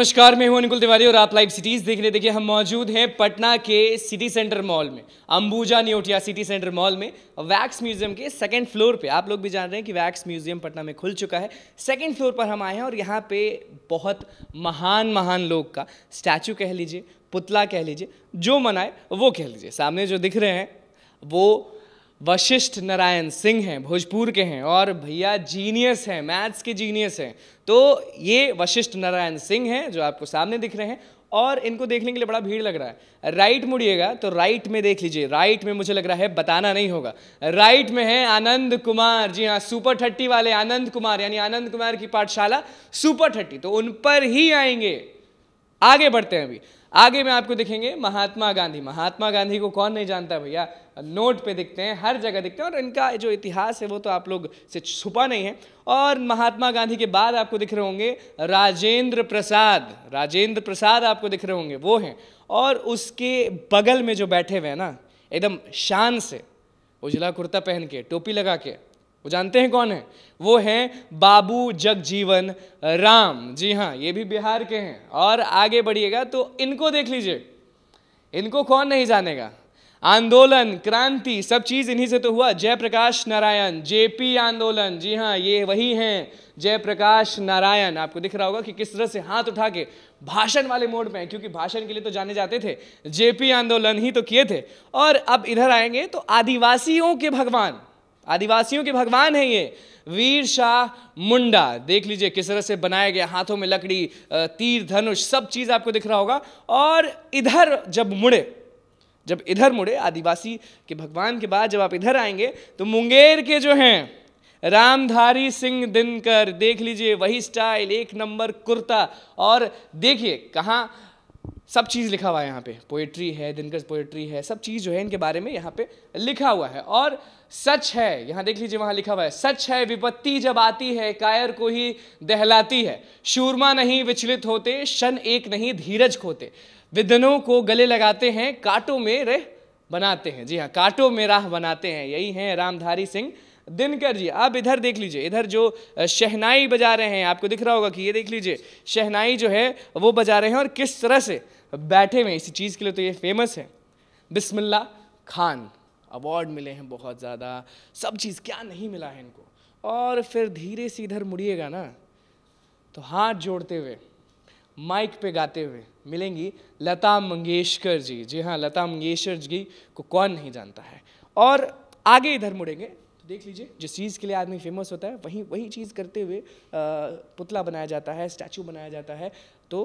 नमस्कार मैं हूं अनिकुल तिवारी और आप लाइव सिटीज़ देख रहे देखिए हम मौजूद हैं पटना के सिटी सेंटर मॉल में Ambuja Neotia city centre mall में वैक्स म्यूजियम के सेकंड फ्लोर पे आप लोग भी जान रहे हैं कि वैक्स म्यूजियम पटना में खुल चुका है सेकंड फ्लोर पर हम आए हैं और यहाँ पे बहुत महान महान लोग का स्टैचू कह लीजिए पुतला कह लीजिए जो मनाए वो कह लीजिए सामने जो दिख रहे हैं वो वशिष्ठ नारायण सिंह हैं भोजपुर के हैं और भैया जीनियस हैं मैथ्स के जीनियस हैं तो ये वशिष्ठ नारायण सिंह हैं जो आपको सामने दिख रहे हैं और इनको देखने के लिए बड़ा भीड़ लग रहा है राइट मुड़िएगा तो राइट में देख लीजिए राइट में मुझे लग रहा है बताना नहीं होगा राइट में है आनंद कुमार जी हाँ सुपर थर्टी वाले आनंद कुमार यानी आनंद कुमार की पाठशाला सुपर थर्टी तो उन पर ही आएंगे आगे बढ़ते हैं अभी आगे में आपको दिखेंगे महात्मा गांधी महात्मा गांधी को कौन नहीं जानता भैया नोट पे दिखते हैं हर जगह दिखते हैं और इनका जो इतिहास है वो तो आप लोग से छुपा नहीं है और महात्मा गांधी के बाद आपको दिख रहे होंगे राजेंद्र प्रसाद राजेंद्र प्रसाद आपको दिख रहे होंगे वो हैं और उसके बगल में जो बैठे हुए हैं ना एकदम शान से उजला कुर्ता पहन के टोपी लगा के वो जानते हैं कौन है वो हैं बाबू जगजीवन राम जी हाँ ये भी बिहार के हैं और आगे बढ़िएगा तो इनको देख लीजिए इनको कौन नहीं जानेगा आंदोलन क्रांति सब चीज़ इन्हीं से तो हुआ जयप्रकाश नारायण जेपी आंदोलन जी हाँ ये वही हैं जयप्रकाश नारायण आपको दिख रहा होगा कि किस तरह से हाथ उठा के भाषण वाले मोड में क्योंकि भाषण के लिए तो जाने जाते थे जेपी आंदोलन ही तो किए थे और अब इधर आएंगे तो आदिवासियों के भगवान आदिवासियों के भगवान हैं ये वीर शाह मुंडा देख लीजिए किस तरह से बनाया गया हाथों में लकड़ी तीर धनुष सब चीज़ आपको दिख रहा होगा और इधर जब मुड़े जब इधर मुड़े आदिवासी के भगवान के बाद जब आप इधर आएंगे तो मुंगेर के जो हैं रामधारी सिंह दिनकर देख लीजिए वही स्टाइल एक नंबर कुर्ता और देखिए कहाँ सब चीज़ लिखा हुआ है यहाँ पे पोएट्री है दिनकर पोएट्री है सब चीज़ जो है इनके बारे में यहाँ पे लिखा हुआ है और सच है यहां देख लीजिए वहां लिखा हुआ है सच है विपत्ति जब आती है कायर को ही दहलाती है शूरमा नहीं विचलित होते शन एक नहीं धीरज खोते विधनों को गले लगाते हैं कांटों में रह बनाते हैं जी हाँ कांटों में राह बनाते हैं यही है रामधारी सिंह दिनकर जी आप इधर देख लीजिए इधर जो शहनाई बजा रहे हैं आपको दिख रहा होगा कि ये देख लीजिए शहनाई जो है वो बजा रहे हैं और किस तरह से बैठे हुए इसी चीज़ के लिए तो ये फेमस है बिस्मिल्ला खान अवार्ड मिले हैं बहुत ज़्यादा सब चीज़ क्या नहीं मिला है इनको और फिर धीरे से इधर मुड़िएगा ना तो हाथ जोड़ते हुए माइक पे गाते हुए मिलेंगी लता मंगेशकर जी जी हाँ लता मंगेशकर जी को कौन नहीं जानता है और आगे इधर मुड़ेंगे तो देख लीजिए जिस चीज़ के लिए आदमी फेमस होता है वही वही चीज़ करते हुए पुतला बनाया जाता है स्टैचू बनाया जाता है तो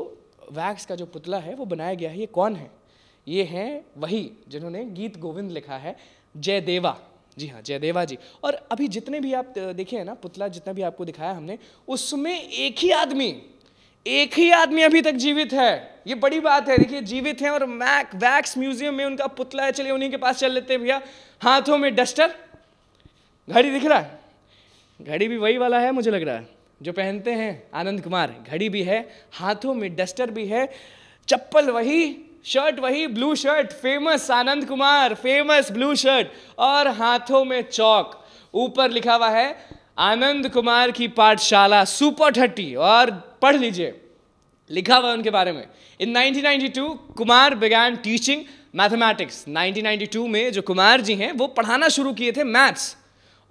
वैक्स का जो पुतला है वो बनाया गया है ये कौन है ये हैं वही जिन्होंने गीत गोविंद लिखा है जय देवा जी हाँ जय देवा जी और अभी जितने भी आप देखे हैं ना पुतला जितना भी आपको दिखाया हमने उसमें एक ही आदमी एक ही आदमी अभी तक जीवित है ये बड़ी बात है देखिए जीवित है और मैक वैक्स म्यूजियम में उनका पुतला है चलिए उन्हीं के पास चल लेते हैं भैया हाथों में डस्टर घड़ी दिख रहा है घड़ी भी वही वाला है मुझे लग रहा है जो पहनते हैं आनंद कुमार घड़ी भी है हाथों में डस्टर भी है चप्पल वही शर्ट वही blue shirt famous Anand Kumar famous blue shirt और हाथों में चौक ऊपर लिखा हुआ है आनंद कुमार की पाठशाला सुपर थर्टी और पढ़ लीजिए लिखा हुआ उनके बारे में in 1992 Kumar began teaching mathematics 1992 में जो कुमार जी हैं वो पढ़ाना शुरू किए थे मैथ्स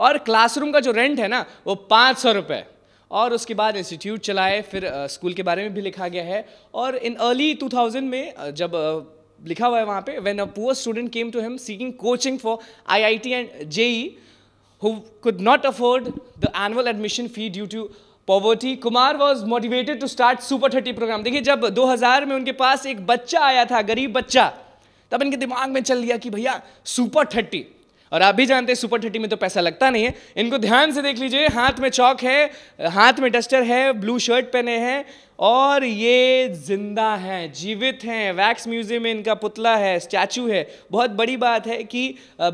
और क्लासरूम का जो रेंट है ना वो पाँच सौ रुपये और उसके बाद इंस्टीट्यूट चलाए फिर स्कूल के बारे में भी लिखा गया है और इन अर्ली 2000 में जब लिखा हुआ है वहाँ पे when a poor student came to him seeking coaching for I I T and JEE who could not afford the annual admission fee due to poverty Kumar was motivated to start super thirty programme देखिए जब 2000 में उनके पास एक बच्चा आया था गरीब बच्चा तब इनके दिमाग में चल गया कि भैया सुपर थर्टी और आप भी जानते हैं सुपर थर्टी में तो पैसा लगता नहीं है इनको ध्यान से देख लीजिए हाथ में चौक है हाथ में डस्टर है ब्लू शर्ट पहने हैं और ये जिंदा हैं जीवित हैं वैक्स म्यूजियम में इनका पुतला है स्टैचू है बहुत बड़ी बात है कि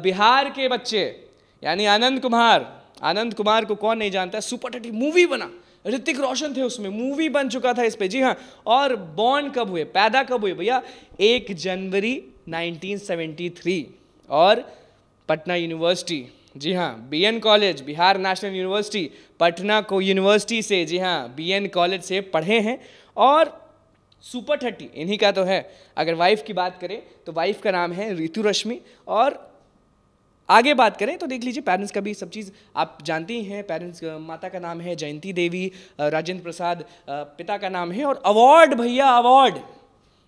बिहार के बच्चे यानी आनंद कुमार आनंद कुमार को कौन नहीं जानता सुपर थर्टी मूवी बना ऋतिक रोशन थे उसमें मूवी बन चुका था इस पे जी हाँ और बॉर्न कब हुए पैदा कब हुए भैया एक जनवरी 1973 और पटना यूनिवर्सिटी जी हाँ B N college Bihar national university Patna को यूनिवर्सिटी से जी हाँ बीएन कॉलेज से पढ़े हैं और सुपर थर्टी इन्हीं का तो है अगर वाइफ की बात करें तो वाइफ का नाम है रितु रश्मि और आगे बात करें तो देख लीजिए पेरेंट्स का भी सब चीज़ आप जानते ही हैं पेरेंट्स माता का नाम है जयंती देवी राजेंद्र प्रसाद पिता का नाम है और अवार्ड भैया अवार्ड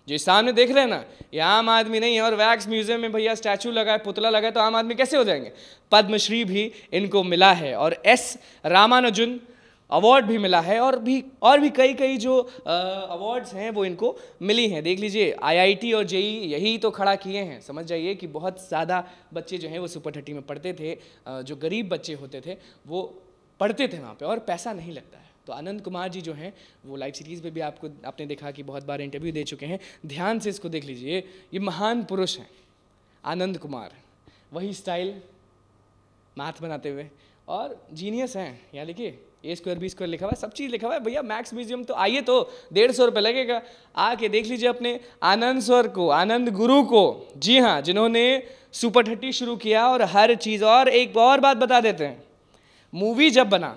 जो सामने देख रहे हैं ना ये आम आदमी नहीं है और वैक्स म्यूजियम में भैया स्टैचू लगा है पुतला लगा है तो आम आदमी कैसे हो जाएंगे पद्मश्री भी इनको मिला है और एस रामानुजुन अवार्ड भी मिला है और भी और भी कई कई जो अवार्ड्स हैं वो इनको मिली हैं देख लीजिए आईआईटी और जेई यही तो खड़ा किए हैं समझ जाइए कि बहुत ज़्यादा बच्चे जो हैं वो सुपर थर्टी में पढ़ते थे जो गरीब बच्चे होते थे वो पढ़ते थे वहाँ पे और पैसा नहीं लगता है तो आनंद कुमार जी जो हैं वो लाइव सीरीज़ में भी आपको आपने देखा कि बहुत बार इंटरव्यू दे चुके हैं ध्यान से इसको देख लीजिए ये महान पुरुष हैं आनंद कुमार वही स्टाइल मैथ बनाते हुए और जीनियस हैं यहाँ देखिए ए स्क्वायर बी स्क्वायर लिखा हुआ है सब चीज़ लिखा हुआ है भैया मैक्स म्यूजियम तो आइए तो डेढ़ सौ रुपये लगेगा आके देख लीजिए अपने आनंद स्वर को आनंद गुरु को जी हाँ जिन्होंने सुपर थर्टी शुरू किया और हर चीज़ और एक और बात बता देते हैं मूवी जब बना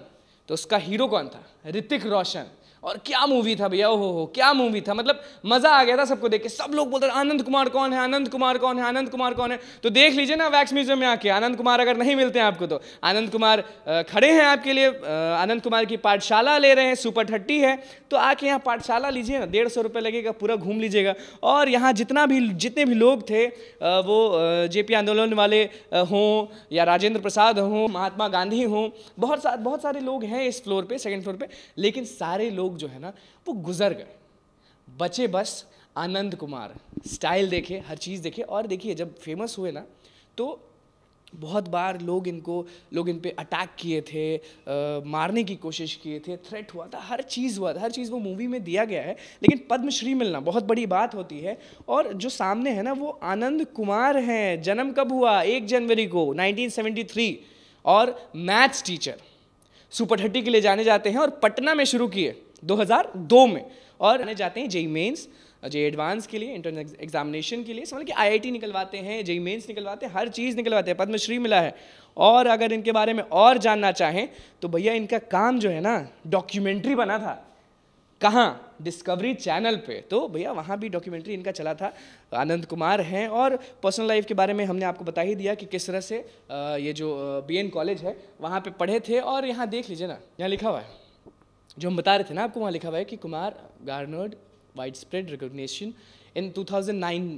तो उसका हीरो कौन था ऋतिक रोशन और क्या मूवी था भैया ओहो हो क्या मूवी था मतलब मज़ा आ गया था सबको देख के सब लोग बोलते रहे आनंद कुमार कौन है आनंद कुमार कौन है आनंद कुमार कौन है तो देख लीजिए ना वैक्स म्यूजियम में आके आनंद कुमार अगर नहीं मिलते हैं आपको तो आनंद कुमार खड़े हैं आपके लिए आनंद कुमार की पाठशाला ले रहे हैं सुपर थर्टी है तो आके यहाँ पाठशाला लीजिए ना डेढ़ सौ रुपये लगेगा पूरा घूम लीजिएगा और यहाँ जितना भी जितने भी लोग थे वो जे आंदोलन वाले हों या राजेंद्र प्रसाद हों महात्मा गांधी हों बहुत सारे बहुत सारे लोग हैं इस फ्लोर पर सेकेंड फ्लोर पर लेकिन सारे लोग लोग जो है ना वो गुजर गए बचे बस आनंद कुमार स्टाइल देखे हर चीज़ देखे और देखिए जब फेमस हुए ना तो बहुत बार लोग इनको लोग इन पर अटैक किए थे आ, मारने की कोशिश किए थे थ्रेट हुआ था हर चीज़ हुआ था हर चीज़ वो मूवी में दिया गया है लेकिन पद्मश्री मिलना बहुत बड़ी बात होती है और जो सामने है ना वो आनंद कुमार हैं जन्म कब हुआ एक जनवरी को 1973 और मैथ्स टीचर सुपर थर्टी के लिए जाने जाते हैं और पटना में शुरू किए 2002 में और आने जाते हैं जेई मेन्स जे एडवांस के लिए इंटरनल एग्जामिनेशन के लिए समझ मतलब कि आईआईटी निकलवाते हैं जेई मेन्स निकलवाते हैं हर चीज़ निकलवाते हैं पद्मश्री मिला है और अगर इनके बारे में और जानना चाहें तो भैया इनका काम जो है ना डॉक्यूमेंट्री बना था कहाँ डिस्कवरी चैनल पे तो भैया वहाँ भी डॉक्यूमेंट्री इनका चला था आनंद कुमार हैं और पर्सनल लाइफ के बारे में हमने आपको बता ही दिया कि किस तरह से ये जो बीएन कॉलेज है वहाँ पे पढ़े थे और यहाँ देख लीजिए ना यहाँ लिखा हुआ है जो हम बता रहे थे ना आपको वहाँ लिखा हुआ है कि Kumar garnered wide spread recognition in 2009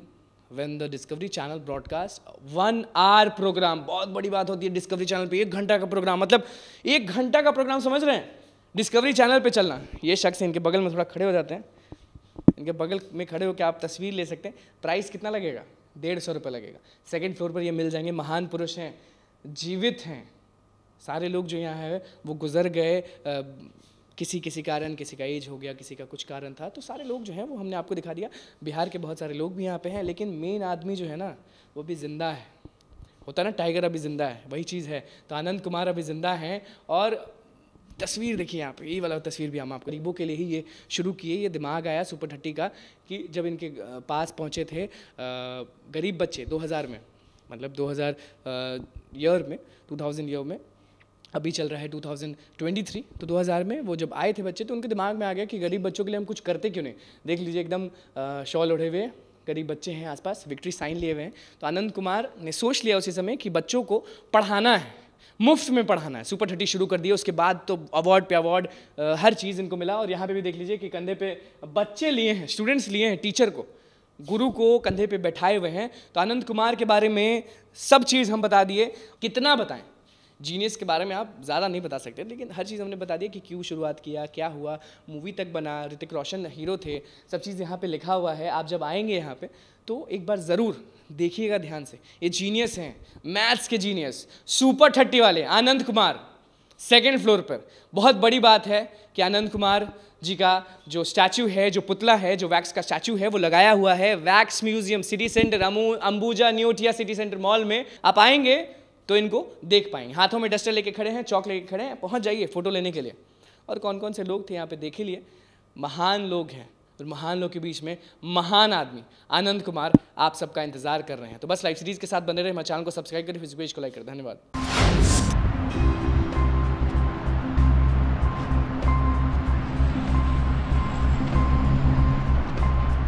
when the Discovery channel broadcast one hour program बहुत बड़ी बात होती है डिस्कवरी चैनल पे एक घंटा का प्रोग्राम मतलब एक घंटा का प्रोग्राम समझ रहे हैं डिस्कवरी चैनल पे चलना ये शख्स इनके बगल में थोड़ा खड़े हो जाते हैं इनके बगल में खड़े होकर आप तस्वीर ले सकते हैं प्राइस कितना लगेगा डेढ़ सौ रुपये लगेगा सेकेंड फ्लोर पर ये मिल जाएंगे महान पुरुष हैं जीवित हैं सारे लोग जो यहाँ हैं वो गुजर गए किसी किसी कारण किसी का एज हो गया किसी का कुछ कारण था तो सारे लोग जो है वो हमने आपको दिखा दिया बिहार के बहुत सारे लोग भी यहाँ पे हैं लेकिन मेन आदमी जो है ना वो भी ज़िंदा है होता ना टाइगर अभी ज़िंदा है वही चीज़ है तो आनंद कुमार अभी ज़िंदा है और तस्वीर देखिए आप ये वाला तस्वीर भी हम आप गरीबों के लिए ही ये शुरू किए ये दिमाग आया सुपर ठट्टी का कि जब इनके पास पहुँचे थे गरीब बच्चे 2000 में मतलब 2000 ईयर में 2000 ईयर में अभी चल रहा है 2023 तो 2000 में वो जब आए थे बच्चे तो उनके दिमाग में आ गया कि गरीब बच्चों के लिए हम कुछ करते क्यों नहीं देख लीजिए एकदम शॉल ओढ़े हुए गरीब बच्चे हैं आसपास विक्ट्री साइन लिए हुए हैं तो आनंद कुमार ने सोच लिया उसी समय कि बच्चों को पढ़ाना है मुफ्त में पढ़ाना है सुपर थर्टी शुरू कर दिए उसके बाद तो अवार्ड पे अवार्ड हर चीज़ इनको मिला और यहाँ पे भी देख लीजिए कि कंधे पे बच्चे लिए हैं स्टूडेंट्स लिए हैं टीचर को गुरु को कंधे पे बैठाए हुए हैं तो आनंद कुमार के बारे में सब चीज़ हम बता दिए कितना बताएं जीनियस के बारे में आप ज़्यादा नहीं बता सकते लेकिन हर चीज़ हमने बता दिया कि क्यों शुरुआत किया क्या हुआ मूवी तक बना ऋतिक रोशन हीरो थे सब चीज़ यहाँ पे लिखा हुआ है आप जब आएंगे यहाँ पे तो एक बार ज़रूर देखिएगा ध्यान से ये जीनियस हैं मैथ्स के जीनियस सुपर थर्टी वाले आनंद कुमार सेकेंड फ्लोर पर बहुत बड़ी बात है कि आनंद कुमार जी का जो स्टैचू है जो पुतला है जो वैक्स का स्टैचू है वो लगाया हुआ है wax museum City Centre Ambuja Neotia City centre mall में आप आएंगे तो इनको देख पाएंगे हाथों में डस्टर लेके खड़े हैं चौक लेके खड़े हैं पहुँच जाइए फ़ोटो लेने के लिए और कौन कौन से लोग थे यहाँ पे देख लिए महान लोग हैं और महान लोग के बीच में महान आदमी आनंद कुमार आप सबका इंतजार कर रहे हैं तो बस लाइव सीरीज़ के साथ बने रहे हमारे चैनल को सब्सक्राइब करें फेसबुक पेज को लाइक करें धन्यवाद